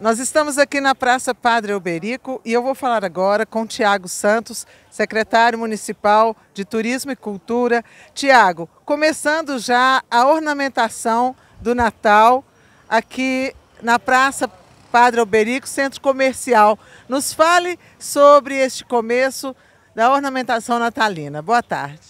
Nós estamos aqui na Praça Padre Alberico e eu vou falar agora com Tiago Santos, secretário municipal de Turismo e Cultura. Tiago, começando já a ornamentação do Natal aqui na Praça Padre Alberico, centro comercial. Nos fale sobre este começo da ornamentação natalina. Boa tarde.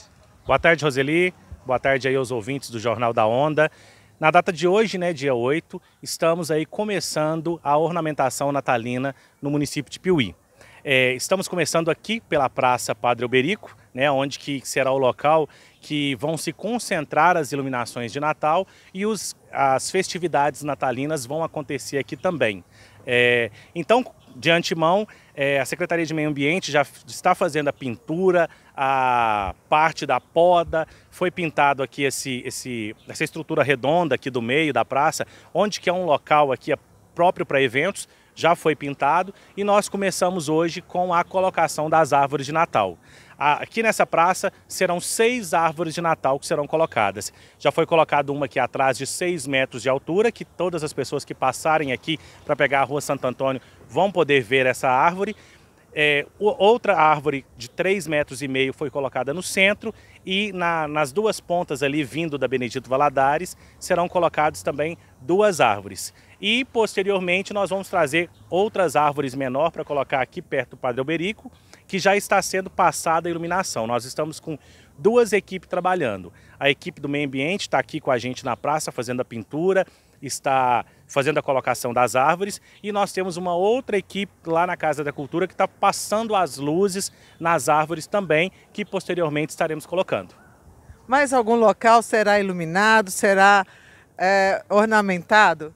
Boa tarde, Roseli. Boa tarde aí aos ouvintes do Jornal da Onda. Na data de hoje, né, dia 8, estamos aí começando a ornamentação natalina no município de Piuí. É, estamos começando aqui pela Praça Padre Alberico, né, onde que será o local que vão se concentrar as iluminações de Natal e os, as festividades natalinas vão acontecer aqui também. É, então, de antemão, é, a Secretaria de Meio Ambiente já está fazendo a pintura, a parte da poda, foi pintado aqui esse, esse, essa estrutura redonda aqui do meio da praça, onde que é um local aqui é próprio para eventos, já foi pintado e nós começamos hoje com a colocação das árvores de Natal. Aqui nessa praça serão seis árvores de Natal que serão colocadas. Já foi colocada uma aqui atrás de seis metros de altura, que todas as pessoas que passarem aqui para pegar a Rua Santo Antônio vão poder ver essa árvore. É, outra árvore de 3 metros e meio foi colocada no centro e na, nas duas pontas ali, vindo da Benedito Valadares, serão colocadas também duas árvores. E posteriormente nós vamos trazer outras árvores menor para colocar aqui perto do Padre Alberico, que já está sendo passada a iluminação. Nós estamos com duas equipes trabalhando. A equipe do meio ambiente está aqui com a gente na praça fazendo a pintura, está fazendo a colocação das árvores e nós temos uma outra equipe lá na Casa da Cultura que está passando as luzes nas árvores também, que posteriormente estaremos colocando. Mais algum local será iluminado, será é, ornamentado?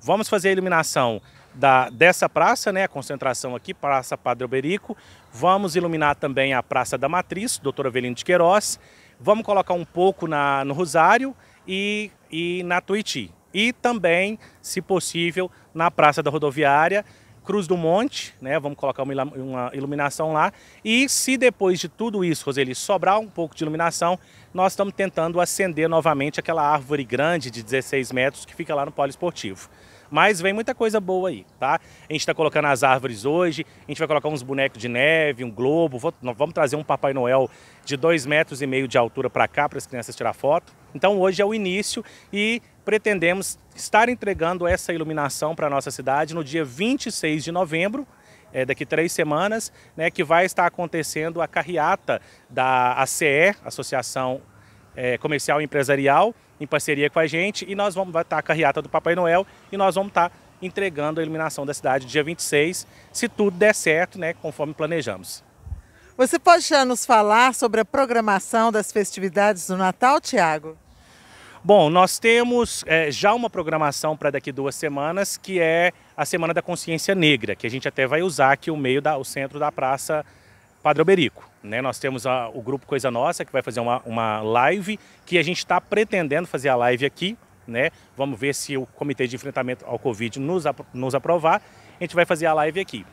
Vamos fazer a iluminação da, dessa praça, né, a concentração aqui, Praça Padre Alberico. Vamos iluminar também a Praça da Matriz, doutora Avelino de Queiroz. Vamos colocar um pouco na, no Rosário e, e na Tuiuti e também, se possível, na Praça da Rodoviária, Cruz do Monte, né? Vamos colocar uma iluminação lá. E se depois de tudo isso, Roseli, sobrar um pouco de iluminação, nós estamos tentando acender novamente aquela árvore grande de 16 metros que fica lá no Polisportivo. Mas vem muita coisa boa aí, tá? A gente está colocando as árvores hoje, a gente vai colocar uns bonecos de neve, um globo, vamos trazer um Papai Noel de dois metros e meio de altura para cá para as crianças tirar foto. Então hoje é o início e pretendemos estar entregando essa iluminação para a nossa cidade no dia 26 de novembro, é, daqui três semanas, né, que vai estar acontecendo a carreata da ACE, Associação é, Comercial e Empresarial, em parceria com a gente, e nós vamos estar tá, a carreata do Papai Noel e nós vamos estar tá entregando a iluminação da cidade dia 26, se tudo der certo, né, conforme planejamos. Você pode já nos falar sobre a programação das festividades do Natal, Tiago? Bom, nós temos é, já uma programação para daqui duas semanas, que é a Semana da Consciência Negra, que a gente até vai usar aqui o meio da, o centro da Praça Padre Alberico. Né? Nós temos a, o grupo Coisa Nossa, que vai fazer uma, uma live, que a gente está pretendendo fazer a live aqui, né? Vamos ver se o Comitê de Enfrentamento ao Covid nos, nos aprovar. A gente vai fazer a live aqui.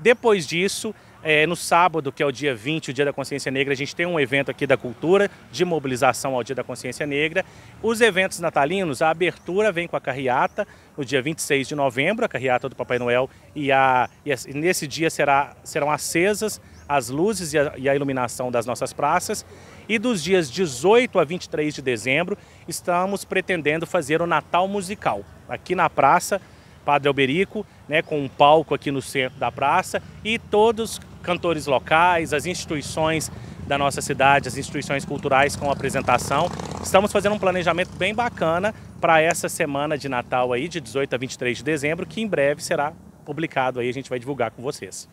Depois disso, é, no sábado, que é o dia 20, o Dia da Consciência Negra, a gente tem um evento aqui da cultura de mobilização ao Dia da Consciência Negra. Os eventos natalinos, a abertura vem com a carreata no dia 26 de novembro, a carreata do Papai Noel, e, a, e a, nesse dia será, serão acesas as luzes e a, e a iluminação das nossas praças. E dos dias 18 a 23 de dezembro, estamos pretendendo fazer o Natal musical aqui na praça Padre Alberico né, com um palco aqui no centro da praça e todos cantores locais, as instituições da nossa cidade, as instituições culturais com apresentação. Estamos fazendo um planejamento bem bacana para essa semana de Natal aí, de 18 a 23 de dezembro, que em breve será publicado aí, a gente vai divulgar com vocês.